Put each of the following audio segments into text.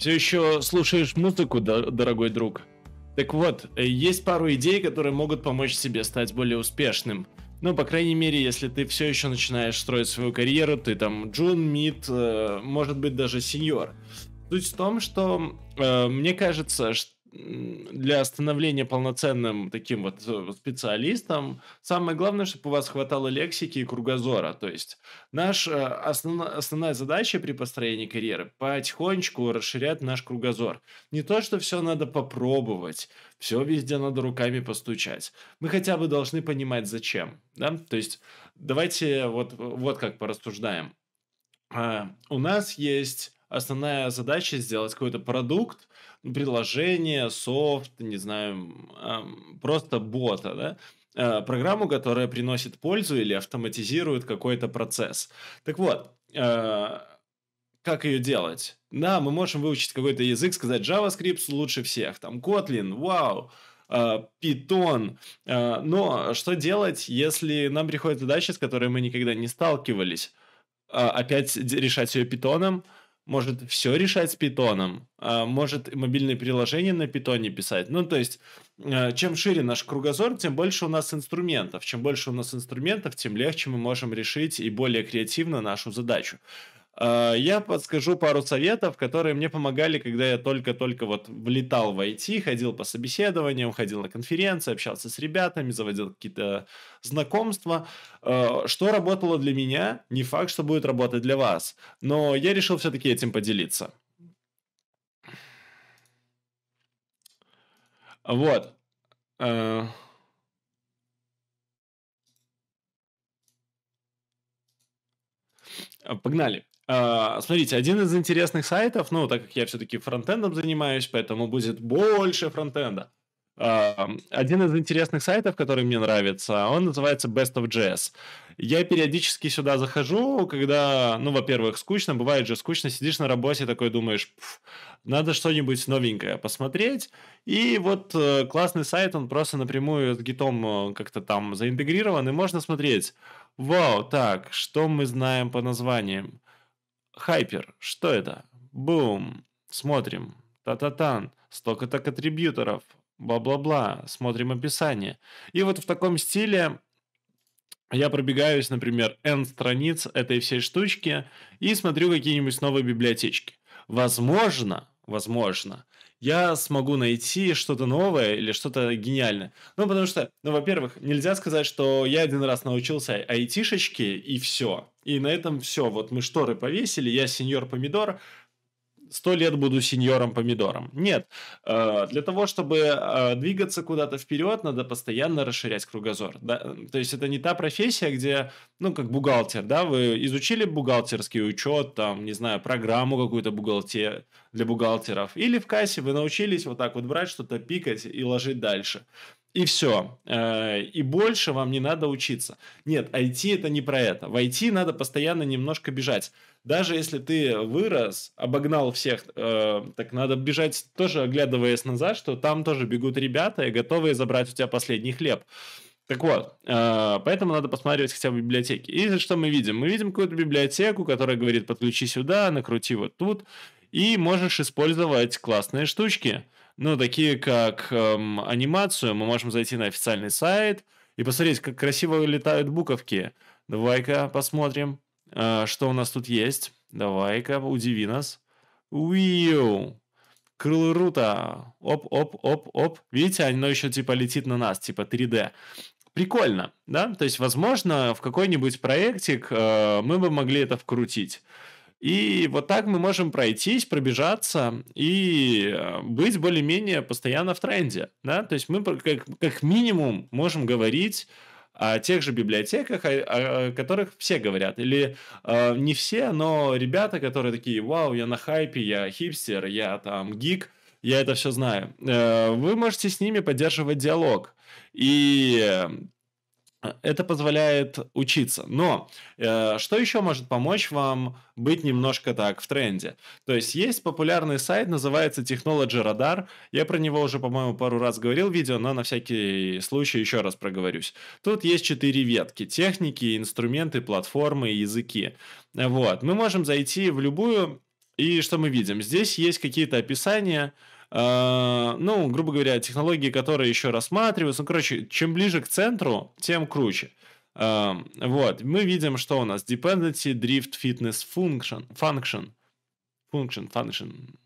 Все еще слушаешь музыку, дорогой друг? Так вот, э, есть пару идей, которые могут помочь тебе стать более успешным. Ну, по крайней мере, если ты все еще начинаешь строить свою карьеру, ты там джун, мид, э, может быть, даже сеньор. Суть в том, что э, мне кажется, что для становления полноценным таким вот э, специалистом, самое главное, чтобы у вас хватало лексики и кругозора. То есть наша э, основна, основная задача при построении карьеры – потихонечку расширять наш кругозор. Не то, что все надо попробовать, все везде надо руками постучать. Мы хотя бы должны понимать, зачем. Да? То есть давайте вот, вот как порассуждаем. А, у нас есть основная задача сделать какой-то продукт, приложение, софт, не знаю, просто бота, да, э, программу, которая приносит пользу или автоматизирует какой-то процесс. Так вот, э, как ее делать? Да, мы можем выучить какой-то язык, сказать JavaScript лучше всех, там Kotlin, вау, э, Python. Но что делать, если нам приходит задача, с которой мы никогда не сталкивались? Опять решать ее питоном – может все решать с питоном, а может мобильные приложения на питоне писать. Ну, то есть, э, чем шире наш кругозор, тем больше у нас инструментов. Чем больше у нас инструментов, тем легче мы можем решить и более креативно нашу задачу. А, я подскажу пару советов, которые мне помогали, когда я только-только вот влетал в IT, ходил по собеседованиям, ходил на конференции, общался с ребятами, заводил какие-то знакомства. А, что работало для меня, не факт, что будет работать для вас. Но я решил все-таки этим поделиться. Вот. А. Погнали. А, смотрите, один из интересных сайтов, ну, так как я все-таки фронтендом занимаюсь, поэтому будет больше фронтенда. А, один из интересных сайтов, который мне нравится, он называется Best of JS. Я периодически сюда захожу, когда, ну, во-первых, скучно, бывает же скучно, сидишь на работе, такой думаешь, надо что-нибудь новенькое посмотреть. И вот э, классный сайт, он просто напрямую с гитом э, как-то там заинтегрирован, и можно смотреть, вау, так, что мы знаем по названиям? Хайпер, что это? Бум. Смотрим. Та-та-тан. Столько-то контрибьюторов. Бла-бла-бла. Смотрим описание. И вот в таком стиле я пробегаюсь, например, N страниц этой всей штучки и смотрю какие-нибудь новые библиотечки. Возможно, возможно, я смогу найти что-то новое или что-то гениальное. Ну, потому что, ну, во-первых, нельзя сказать, что я один раз научился айтишечке и все. И на этом все. Вот мы шторы повесили, я сеньор помидор, сто лет буду сеньором помидором. Нет, э, для того, чтобы э, двигаться куда-то вперед, надо постоянно расширять кругозор. Да? То есть это не та профессия, где, ну, как бухгалтер, да, вы изучили бухгалтерский учет, там, не знаю, программу какую-то бухгалтер, для бухгалтеров, или в кассе вы научились вот так вот брать что-то, пикать и ложить дальше. И все. Э, и больше вам не надо учиться. Нет, IT это не про это. В IT надо постоянно немножко бежать. Даже если ты вырос, обогнал всех, э, так надо бежать тоже, оглядываясь назад, что там тоже бегут ребята и готовые забрать у тебя последний хлеб. Так вот, э, поэтому надо посмотреть хотя бы библиотеки. И что мы видим? Мы видим какую-то библиотеку, которая говорит, подключи сюда, накрути вот тут, и можешь использовать классные штучки – ну, такие как эм, анимацию, мы можем зайти на официальный сайт и посмотреть, как красиво летают буковки. Давай-ка посмотрим, э, что у нас тут есть. Давай-ка, удиви нас. Уиу! Крыло рута. Оп-оп-оп-оп. Видите, оно еще типа летит на нас, типа 3D. Прикольно, да? То есть, возможно, в какой-нибудь проектик э, мы бы могли это вкрутить. И вот так мы можем пройтись, пробежаться и э, быть более-менее постоянно в тренде. Да? То есть мы как, как минимум можем говорить о тех же библиотеках, о, о которых все говорят. Или э, не все, но ребята, которые такие, вау, я на хайпе, я хипстер, я там гик, я это все знаю. Э, вы можете с ними поддерживать диалог. И э, а, это позволяет учиться. Но э, что еще может помочь вам быть немножко так в тренде? То есть есть популярный сайт, называется Technology Radar. Я про него уже, по-моему, пару раз говорил в видео, но на всякий случай еще раз проговорюсь. Тут есть четыре ветки. Техники, инструменты, платформы, языки. Вот. Мы можем зайти в любую, и что мы видим? Здесь есть какие-то описания, а, ну, грубо говоря, технологии, которые еще рассматриваются. Ну, короче, чем ближе к центру, тем круче. А, вот, мы видим, что у нас dependency drift fitness function, function, function, function,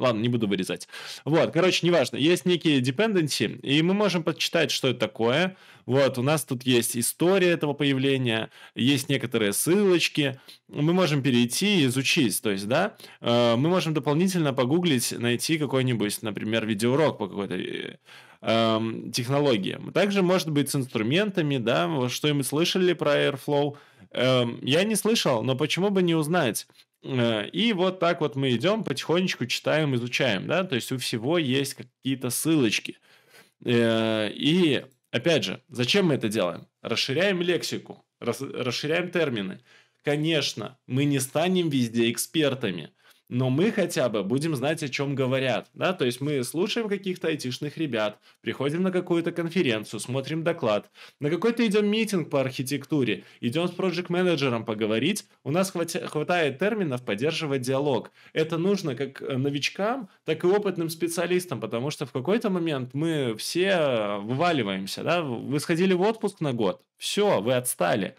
Ладно, не буду вырезать. Вот, короче, неважно. Есть некие dependency, и мы можем почитать, что это такое. Вот, у нас тут есть история этого появления, есть некоторые ссылочки. Мы можем перейти и изучить. То есть, да, э, мы можем дополнительно погуглить, найти какой-нибудь, например, видеоурок по какой-то э, эм, технологии. Также может быть с инструментами, да, что мы слышали про Airflow. Эм, я не слышал, но почему бы не узнать? Э, и вот так вот мы идем, потихонечку читаем, изучаем, да, то есть у всего есть какие-то ссылочки. Э, и опять же, зачем мы это делаем? Расширяем лексику, расширяем термины. Конечно, мы не станем везде экспертами, но мы хотя бы будем знать, о чем говорят. Да? То есть мы слушаем каких-то айтишных ребят, приходим на какую-то конференцию, смотрим доклад, на какой-то идем митинг по архитектуре, идем с проект-менеджером поговорить, у нас хватает терминов поддерживать диалог. Это нужно как э, новичкам, так и опытным специалистам, потому что в какой-то момент мы все э, вываливаемся. Да? Вы сходили в отпуск на год, все, вы отстали.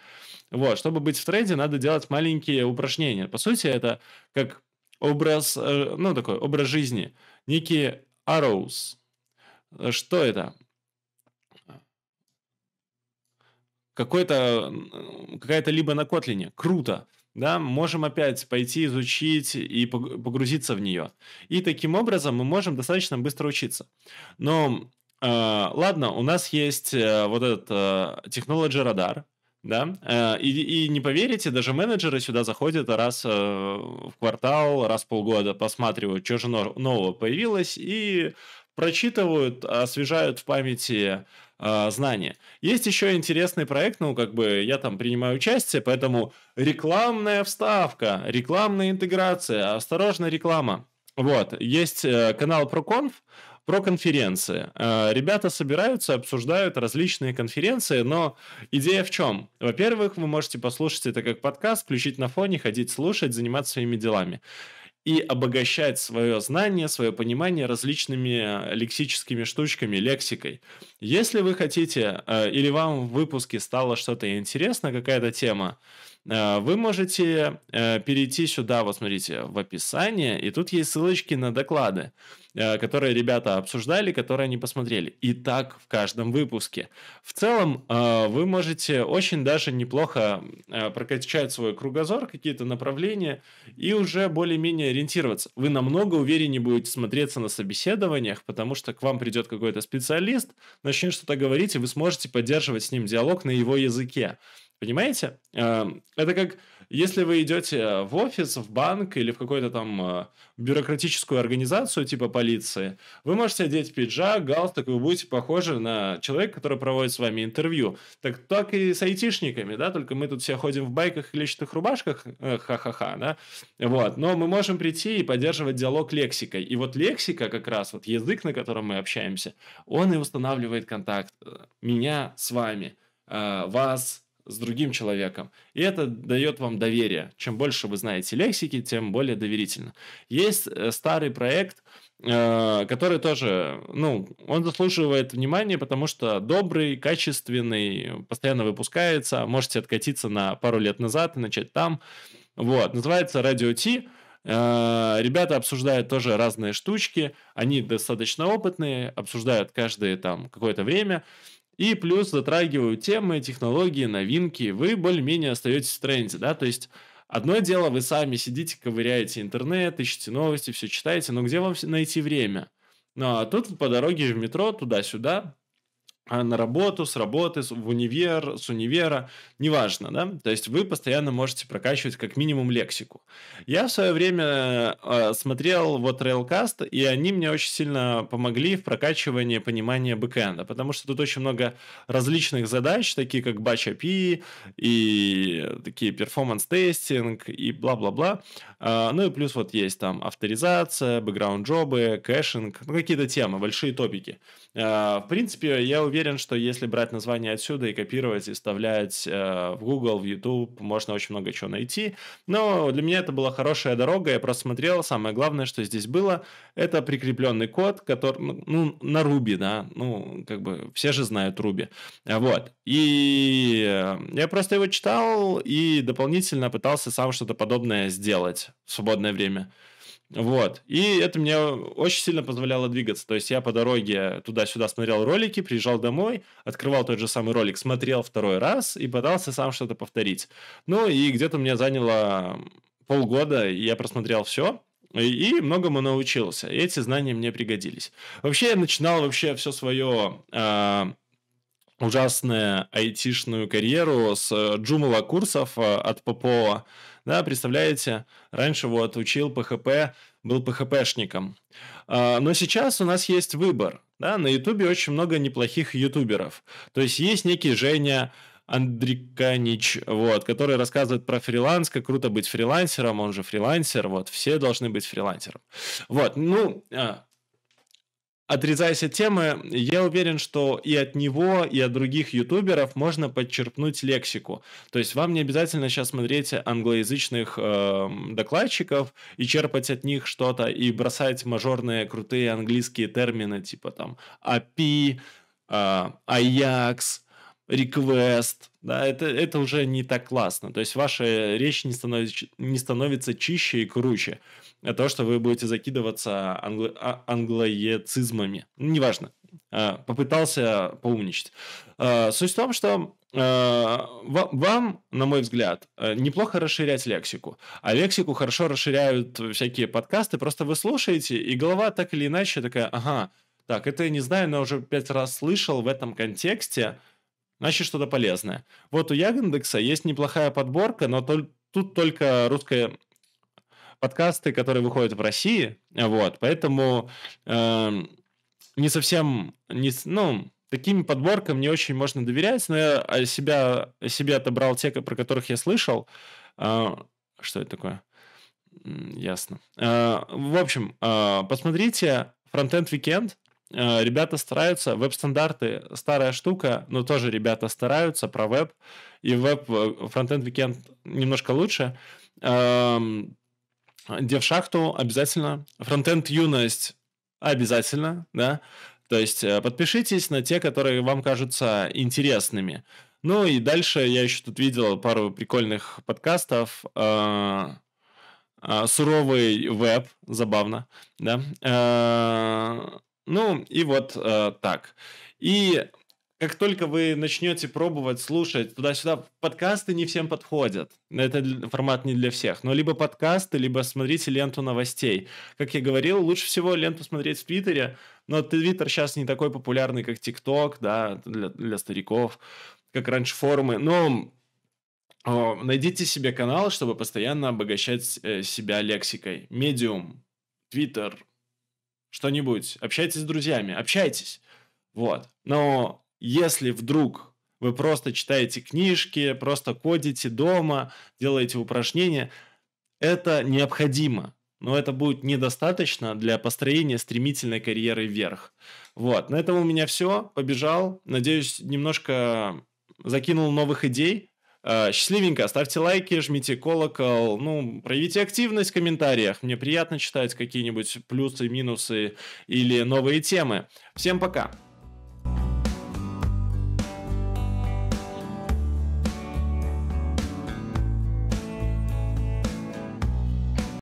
Вот, чтобы быть в тренде, надо делать маленькие упражнения. По сути, это как образ, э, ну такой образ жизни, некие arrows. Что это? Какой-то, какая-то либо на Котлине. Круто. Да, можем опять пойти изучить и погрузиться в нее. И таким образом мы можем достаточно быстро учиться. Но а, ладно, у нас есть э, вот этот э, Technology Radar, да, э, и, и не поверите, даже менеджеры сюда заходят раз э, в квартал, раз в полгода, посматривают, что же нового появилось, и прочитывают, освежают в памяти э, знания. Есть еще интересный проект, ну, как бы я там принимаю участие, поэтому рекламная вставка, рекламная интеграция, осторожно, реклама. Вот, есть канал ProConf, про конференции. Э, ребята собираются, обсуждают различные конференции, но идея в чем? Во-первых, вы можете послушать это как подкаст, включить на фоне, ходить слушать, заниматься своими делами и обогащать свое знание, свое понимание различными э, лексическими штучками, лексикой. Если вы хотите, э, или вам в выпуске стало что-то интересно, какая-то тема, Э, вы можете э, перейти сюда, вот смотрите, в описание, и тут есть ссылочки на доклады, э, которые ребята обсуждали, которые они посмотрели. И так в каждом выпуске. В целом, вы можете очень даже неплохо прокачать свой кругозор, какие-то направления, и уже более-менее ориентироваться. Вы намного увереннее будете смотреться на собеседованиях, потому что к вам придет какой-то специалист, начнет что-то говорить, и вы сможете поддерживать с ним диалог на его языке. Понимаете? Эм, это как если вы идете в офис, в банк или в какую-то там э, бюрократическую организацию типа полиции, вы можете одеть пиджак, галстук, и вы будете похожи на человека, который проводит с вами интервью. Так, так и с айтишниками, да, только мы тут все ходим в байках и личных рубашках, э, ха-ха-ха, да, вот, но мы можем прийти и поддерживать диалог лексикой. И вот лексика как раз, вот язык, на котором мы общаемся, он и устанавливает контакт э, меня с вами, вас с другим человеком. И это дает вам доверие. Чем больше вы знаете лексики, тем более доверительно. Есть э, старый проект, э, который тоже, ну, он заслуживает внимания, потому что добрый, качественный, постоянно выпускается. Можете откатиться на пару лет назад и начать там. Вот, называется Radio T. Э, ребята обсуждают тоже разные штучки, они достаточно опытные, обсуждают каждое там какое-то время, и плюс затрагиваю темы, технологии, новинки. Вы более-менее остаетесь в тренде, да, то есть... Одно дело, вы сами сидите, ковыряете интернет, ищете новости, все читаете, но где вам найти время? Ну, а тут по дороге в метро туда-сюда а, на работу, с работы, в универ, с универа, неважно, да, то есть вы постоянно можете прокачивать как минимум лексику. Я в свое время э, смотрел вот Railcast, и они мне очень сильно помогли в прокачивании понимания бэкэнда, потому что тут очень много различных задач, такие как batch API и такие performance тестинг и бла-бла-бла, э, ну и плюс вот есть там авторизация, бэкграунд-джобы, кэшинг, ну какие-то темы, большие топики. Э, в принципе, я уверен, что если брать название отсюда и копировать, и вставлять э, в Google, в YouTube, можно очень много чего найти. Но для меня это была хорошая дорога, я просмотрел. самое главное, что здесь было, это прикрепленный код, который, ну, ну, на Ruby, да, ну, как бы все же знают Ruby. Вот. И э, я просто его читал и дополнительно пытался сам что-то подобное сделать в свободное время. Вот. И это мне очень сильно позволяло двигаться. То есть я по дороге туда-сюда смотрел ролики, приезжал домой, открывал тот же самый ролик, смотрел второй раз и пытался сам что-то повторить. Ну и где-то мне заняло полгода, и я просмотрел все. И многому научился. И эти знания мне пригодились. Вообще я начинал вообще все свое э, а, ужасное айтишную карьеру с джумала э, курсов э, от Попова. Да, представляете, раньше вот учил PHP, был PHPшником. А, но сейчас у нас есть выбор. Да, на Ютубе очень много неплохих ютуберов. То есть есть некий Женя, Андриканич, вот, который рассказывает про фриланс, как круто быть фрилансером, он же фрилансер, вот, все должны быть фрилансером. Вот, ну, а, отрезаясь от темы, я уверен, что и от него, и от других ютуберов можно подчерпнуть лексику. То есть вам не обязательно сейчас смотреть англоязычных э, докладчиков и черпать от них что-то и бросать мажорные крутые английские термины типа там API, э, AJAX, реквест, да, это, это уже не так классно. То есть ваша речь не, становится не становится чище и круче от того, что вы будете закидываться англо, а, англоецизмами. Неважно. А, попытался поумничать. А, суть в том, что вам, на мой взгляд, э, неплохо расширять лексику. А лексику хорошо расширяют всякие подкасты. Просто вы слушаете, и голова так или иначе такая, ага, так, это я не знаю, но уже пять раз слышал в этом контексте значит что-то полезное. Вот у Яндекса есть неплохая подборка, но то, тут только русская подкасты, которые выходят в России, вот, поэтому э, не совсем, не, ну, таким подборкам не очень можно доверять, но я а, себя, себе отобрал те, про которых я слышал. Э, что это такое? Ясно. Э, в общем, э, посмотрите Frontend Weekend, Э, ребята стараются, веб-стандарты старая штука, но тоже ребята стараются про веб, и веб э, фронтенд викенд немножко лучше. Эм, Девшахту обязательно, фронтенд юность обязательно, да, то есть э, подпишитесь на те, которые вам кажутся интересными. Ну и дальше я еще тут видел пару прикольных подкастов суровый веб, забавно, да, ну и вот э, так. И как только вы начнете пробовать слушать туда-сюда, подкасты не всем подходят. Это формат не для всех. Но либо подкасты, либо смотрите ленту новостей. Как я говорил, лучше всего ленту смотреть в Твиттере, но Твиттер сейчас не такой популярный, как ТикТок, да, для, для стариков, как раньше форумы. Но о, найдите себе канал, чтобы постоянно обогащать э, себя лексикой. Медиум, Твиттер, что-нибудь, общайтесь с друзьями, общайтесь. Вот. Но если вдруг вы просто читаете книжки, просто кодите дома, делаете упражнения, это необходимо. Но это будет недостаточно для построения стремительной карьеры вверх. Вот, на этом у меня все. Побежал. Надеюсь, немножко закинул новых идей. Э, счастливенько, ставьте лайки, жмите колокол, ну, проявите активность в комментариях. Мне приятно читать какие-нибудь плюсы, минусы или новые темы. Всем пока!